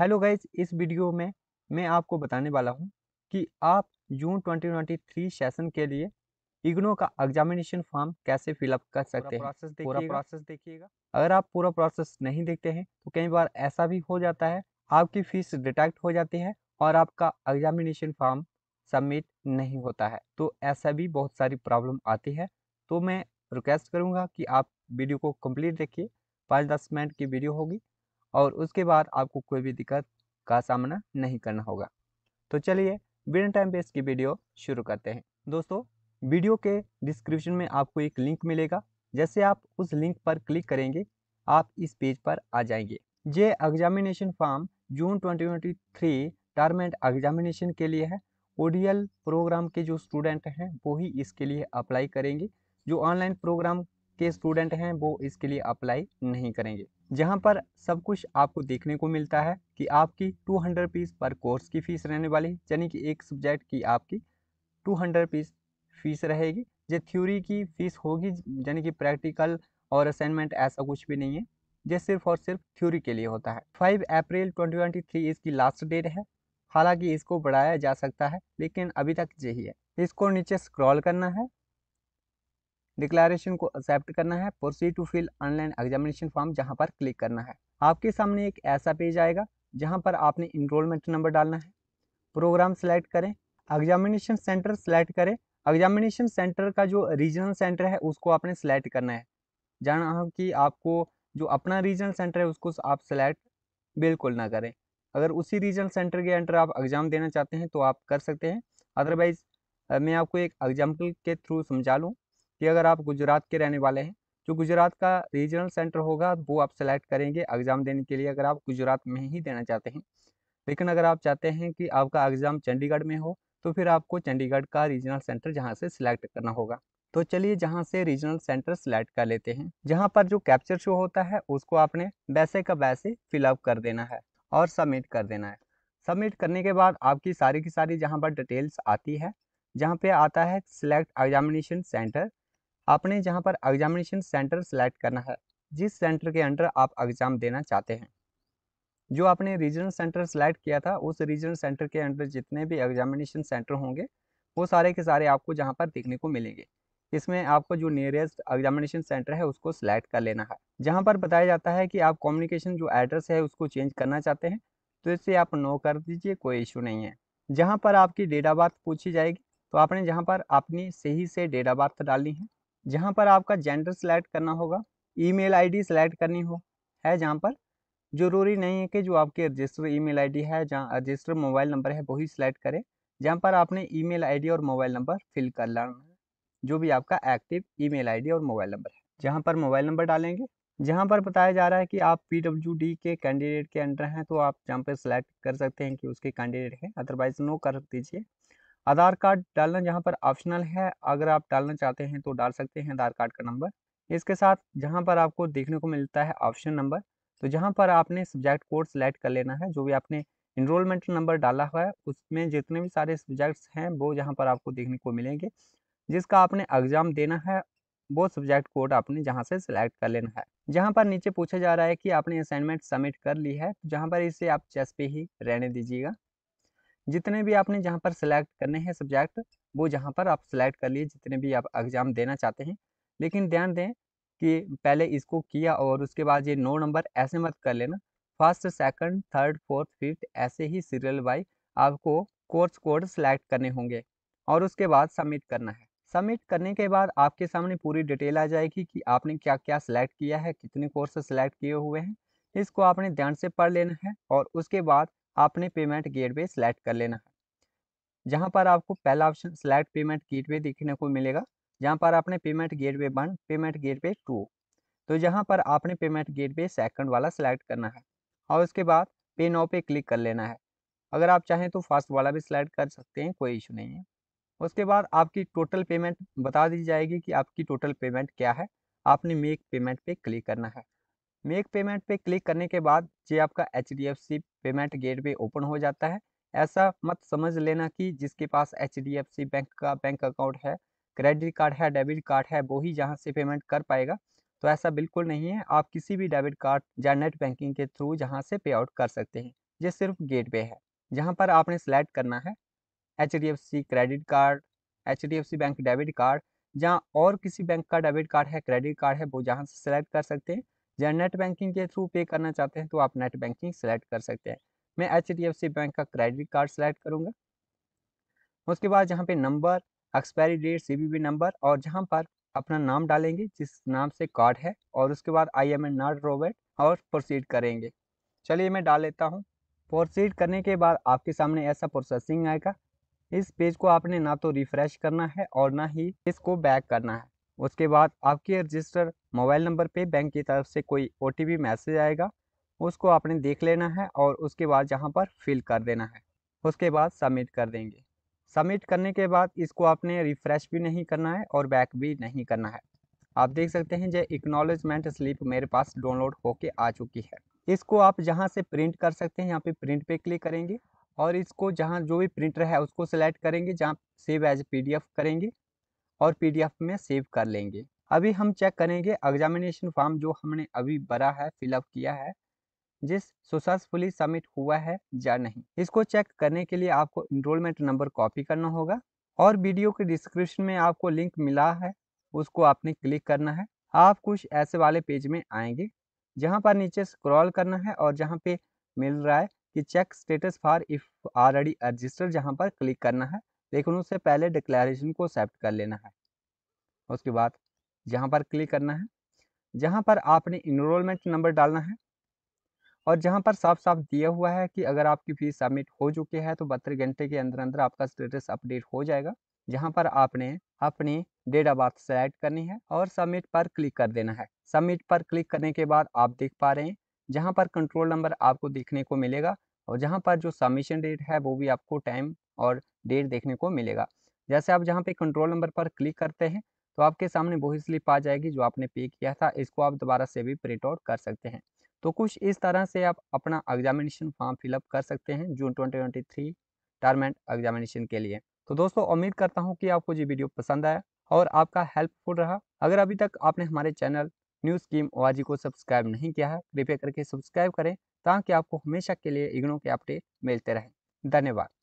hello guys इस video में मैं आपको बताने वाला हूं कि आप जून 2023 सेशन के लिए इग्नो का एग्जामिनेशन फॉर्म कैसे फिलअप कर सकते हैं पूरा प्रोसेस देखिएगा अगर आप पूरा प्रोसेस नहीं देखते हैं तो कई बार ऐसा भी हो जाता है आपकी फीस डिटेक्ट हो जाती है और आपका एग्जामिनेशन फॉर्म सबमिट नहीं होता है तो ऐसा भी बहुत सारी प्रॉब्लम आती है तो मैं रिक्वेस्ट करूँगा कि आप वीडियो को कम्प्लीट देखिए पाँच दस मिनट की वीडियो होगी और उसके बाद आपको कोई भी दिक्कत का सामना नहीं करना होगा तो चलिए बिना टाइम वेस्ट की वीडियो शुरू करते हैं दोस्तों वीडियो के डिस्क्रिप्शन में आपको एक लिंक मिलेगा जैसे आप उस लिंक पर क्लिक करेंगे आप इस पेज पर आ जाएंगे ये examination form June 2023 term end examination के लिए है ओडीएल प्रोग्राम के जो स्टूडेंट हैं वो ही इसके लिए अप्लाई करेंगे जो ऑनलाइन प्रोग्राम के स्टूडेंट हैं वो इसके लिए अप्लाई नहीं करेंगे जहां पर सब कुछ आपको देखने को मिलता है कि आपकी 200 पीस पर कोर्स की फ़ीस रहने वाली यानी कि एक सब्जेक्ट की आपकी 200 पीस फीस रहेगी जो थ्योरी की फ़ीस होगी यानी कि प्रैक्टिकल और असाइनमेंट ऐसा कुछ भी नहीं है जो सिर्फ और सिर्फ थ्योरी के लिए होता है फाइव अप्रैल ट्वेंटी इसकी लास्ट डेट है हालांकि इसको बढ़ाया जा सकता है लेकिन अभी तक यही है इसको नीचे स्क्रॉल करना है डिक्लेरेशन को एक्सेप्ट करना है proceed to fill online examination form जहाँ पर क्लिक करना है आपके सामने एक ऐसा पेज आएगा जहाँ पर आपने इनरोलमेंट नंबर डालना है प्रोग्राम सेलेक्ट करें एग्जामिनेशन सेंटर सेलेक्ट करें एग्जामिनेशन सेंटर का जो रीजनल सेंटर है उसको आपने सेलेक्ट करना है जहाँ कि आपको जो अपना रीजनल सेंटर है उसको आप सेलेक्ट बिल्कुल ना करें अगर उसी रीजनल सेंटर के अंडर आप एग्ज़ाम देना चाहते हैं तो आप कर सकते हैं अदरवाइज़ मैं आपको एक एग्जाम्पल के थ्रू समझा लूँ कि अगर आप गुजरात के रहने वाले हैं जो गुजरात का रीजनल सेंटर होगा वो आप सेलेक्ट करेंगे एग्ज़ाम देने के लिए अगर आप गुजरात में ही देना चाहते हैं लेकिन अगर आप चाहते हैं कि आपका एग्ज़ाम चंडीगढ़ में हो तो फिर आपको चंडीगढ़ का रीजनल सेंटर जहाँ से सिलेक्ट करना होगा तो चलिए जहाँ से रीजनल सेंटर सिलेक्ट कर लेते हैं जहाँ पर जो कैप्चर शो होता है उसको आपने वैसे का वैसे फिलअप कर देना है और सबमिट कर देना है सबमिट करने के बाद आपकी सारी की सारी जहाँ पर डिटेल्स आती है जहाँ पे आता है सिलेक्ट एग्जामिनेशन सेंटर आपने जहाँ पर एग्जामिनेशन सेंटर सेलेक्ट करना है जिस सेंटर के अंडर आप एग्ज़ाम देना चाहते हैं जो आपने रीजनल सेंटर सेलेक्ट किया था उस रीजनल सेंटर के अंडर जितने भी एग्जामिनेशन सेंटर होंगे वो सारे के सारे आपको जहाँ पर देखने को मिलेंगे इसमें आपको जो नियरेस्ट एग्जामिनेशन सेंटर है उसको सिलेक्ट कर लेना है जहाँ पर बताया जाता है कि आप कम्युनिकेशन जो एड्रेस है उसको चेंज करना चाहते हैं तो इसे आप नो कर दीजिए कोई इशू नहीं है जहाँ पर आपकी डेट ऑफ बर्थ पूछी जाएगी तो आपने जहाँ पर अपनी सही से डेट ऑफ बर्थ डालनी है जहाँ पर आपका जेंडर सेलेक्ट करना होगा ईमेल आईडी सेलेक्ट करनी हो है जहाँ पर ज़रूरी नहीं है कि जो आपके रजिस्टर ईमेल आईडी है जहाँ रजिस्टर मोबाइल नंबर है वही सिलेक्ट करें जहाँ पर आपने ईमेल आईडी और मोबाइल नंबर फिल कर लाना है जो भी आपका एक्टिव ईमेल आईडी और मोबाइल नंबर है जहाँ पर मोबाइल नंबर डालेंगे जहाँ पर बताया जा रहा है कि आप डी के कैंडिडेट के अंडर हैं तो आप जहाँ पर सिलेक्ट कर सकते हैं कि उसके कैंडिडेट हैं अदरवाइज नो कर दीजिए आधार कार्ड डालना यहाँ पर ऑप्शनल है अगर आप डालना चाहते हैं तो डाल सकते हैं आधार कार्ड का नंबर इसके साथ जहाँ पर आपको देखने को मिलता है ऑप्शन नंबर तो जहाँ पर आपने सब्जेक्ट कोड सेलेक्ट कर लेना है जो भी आपने इनरोलमेंट नंबर डाला हुआ है उसमें जितने भी सारे सब्जेक्ट्स हैं वो जहाँ पर आपको देखने को मिलेंगे जिसका आपने एग्ज़ाम देना है वो सब्जेक्ट कोड आपने जहाँ से सिलेक्ट कर लेना है जहाँ पर नीचे पूछा जा रहा है कि आपने असाइनमेंट सबमिट कर ली है तो जहाँ पर इसे आप चेस पे ही रहने दीजिएगा जितने भी आपने जहाँ पर सिलेक्ट करने हैं सब्जेक्ट वो जहाँ पर आप सिलेक्ट कर लिए जितने भी आप एग्ज़ाम देना चाहते हैं लेकिन ध्यान दें कि पहले इसको किया और उसके बाद ये नो नंबर ऐसे मत कर लेना first second third fourth fifth ऐसे ही सीरियल वाइज आपको कोर्स कोड सेलेक्ट करने होंगे और उसके बाद सबमिट करना है सबमिट करने के बाद आपके सामने पूरी डिटेल आ जाएगी कि आपने क्या क्या सिलेक्ट किया है कितने कोर्स सेलेक्ट किए हुए हैं इसको आपने ध्यान से पढ़ लेना है और उसके बाद आपने पेमेंट गेटवे सेलेक्ट कर लेना है जहाँ पर आपको पहला ऑप्शन सेलेक्ट पेमेंट गेटवे देखने को मिलेगा जहाँ पर आपने payment gateway one payment gateway two तो यहाँ पर आपने पेमेंट गेटवे सेकेंड वाला सेलेक्ट करना है और उसके बाद पे नाउ पे क्लिक कर लेना है अगर आप चाहें तो फर्स्ट वाला भी सिलेक्ट कर सकते हैं कोई इशू नहीं है उसके बाद आपकी टोटल पेमेंट बता दी जाएगी कि आपकी टोटल पेमेंट क्या है आपने मेक पेमेंट पे क्लिक करना है मेक पेमेंट पे क्लिक करने के बाद ये आपका H D F C payment open हो जाता है ऐसा मत समझ लेना कि जिसके पास H D F C bank का बैंक अकाउंट है क्रेडिट कार्ड है डेबिट कार्ड है वो ही जहाँ से पेमेंट कर पाएगा तो ऐसा बिल्कुल नहीं है आप किसी भी डेबिट कार्ड या नेट बैंकिंग के थ्रू जहाँ से पे आउट कर सकते हैं ये सिर्फ गेटवे है जहाँ पर आपने सेलेक्ट करना है H D F C credit card H D F C bank debit card जहाँ और किसी बैंक का डेबिट कार्ड है क्रेडिट कार्ड है वो जहाँ से सेलेक्ट कर सकते हैं या नेट बैंकिंग के थ्रू पे करना चाहते हैं तो आप नेट बैंकिंग सेलेक्ट कर सकते हैं मैं एच बैंक का क्रेडिट कार्ड सेलेक्ट करूँगा उसके बाद जहाँ पे number expiry date C number और जहाँ पर अपना नाम डालेंगे जिस नाम से कार्ड है और उसके बाद I am an not robot और प्रोसीड करेंगे चलिए मैं डाल लेता हूँ प्रोसीड करने के बाद आपके सामने ऐसा प्रोसेसिंग आएगा इस पेज को आपने ना तो रिफ्रेश करना है और ना ही इसको बैक करना है उसके बाद आपके रजिस्टर मोबाइल नंबर पे बैंक की तरफ से कोई ओ मैसेज आएगा उसको आपने देख लेना है और उसके बाद जहाँ पर फिल कर देना है उसके बाद सबमिट कर देंगे सबमिट करने के बाद इसको आपने रिफ़्रेश भी नहीं करना है और बैक भी नहीं करना है आप देख सकते हैं जो इक्नोलेजमेंट स्लिप मेरे पास डाउनलोड होके आ चुकी है इसको आप जहाँ से प्रिंट कर सकते हैं यहाँ पे प्रिंट पे क्लिक करेंगे और इसको जहाँ जो भी प्रिंटर है उसको सिलेक्ट करेंगे जहाँ सेव एज पीडीएफ करेंगे और पी में सेव कर लेंगे अभी हम चेक करेंगे एग्जामिनेशन फॉर्म जो हमने अभी भरा है फिलअप किया है जिस सक्सेसफुली सबमिट हुआ है या नहीं इसको चेक करने के लिए आपको इनरोलमेंट नंबर कॉपी करना होगा और वीडियो के डिस्क्रिप्शन में आपको लिंक मिला है उसको आपने क्लिक करना है आप कुछ ऐसे वाले पेज में आएंगे जहां पर नीचे स्क्रॉल करना है और जहां पे मिल रहा है कि check status for if already register जहाँ पर क्लिक करना है लेकिन उससे पहले डिक्लेरेशन को एक्सेप्ट कर लेना है उसके बाद जहाँ पर क्लिक करना है जहाँ पर आपने इनरोलमेंट नंबर डालना है और जहाँ पर साफ साफ दिया हुआ है कि अगर आपकी फ़ीस सबमिट हो चुकी है तो बहत्तर घंटे के अंदर अंदर आपका स्टेटस अपडेट हो जाएगा जहाँ पर आपने अपनी डेट ऑफ बर्थ सेलेक्ट करनी है और सबमिट पर क्लिक कर देना है सबमिट पर क्लिक करने के बाद आप देख पा रहे हैं जहाँ पर कंट्रोल नंबर आपको देखने को मिलेगा और जहाँ पर जो सबमिशन डेट है वो भी आपको टाइम और डेट देखने को मिलेगा जैसे आप जहाँ पे कंट्रोल नंबर पर क्लिक करते हैं तो आपके सामने वही स्लिप आ जाएगी जो आपने पे किया था इसको आप दोबारा से भी प्रिंट आउट कर सकते हैं तो कुछ इस तरह से आप अपना एग्जामिनेशन फॉर्म फिलअप कर सकते हैं जून 2023 टर्म एंड एग्जामिनेशन के लिए तो दोस्तों उम्मीद करता हूँ कि आपको ये वीडियो पसंद आया और आपका हेल्पफुल रहा अगर अभी तक आपने हमारे चैनल न्यूज़ स्कीम ओ को सब्सक्राइब नहीं किया है कृपया करके सब्सक्राइब करें ताकि आपको हमेशा के लिए इग्नो के अपडेट मिलते रहें धन्यवाद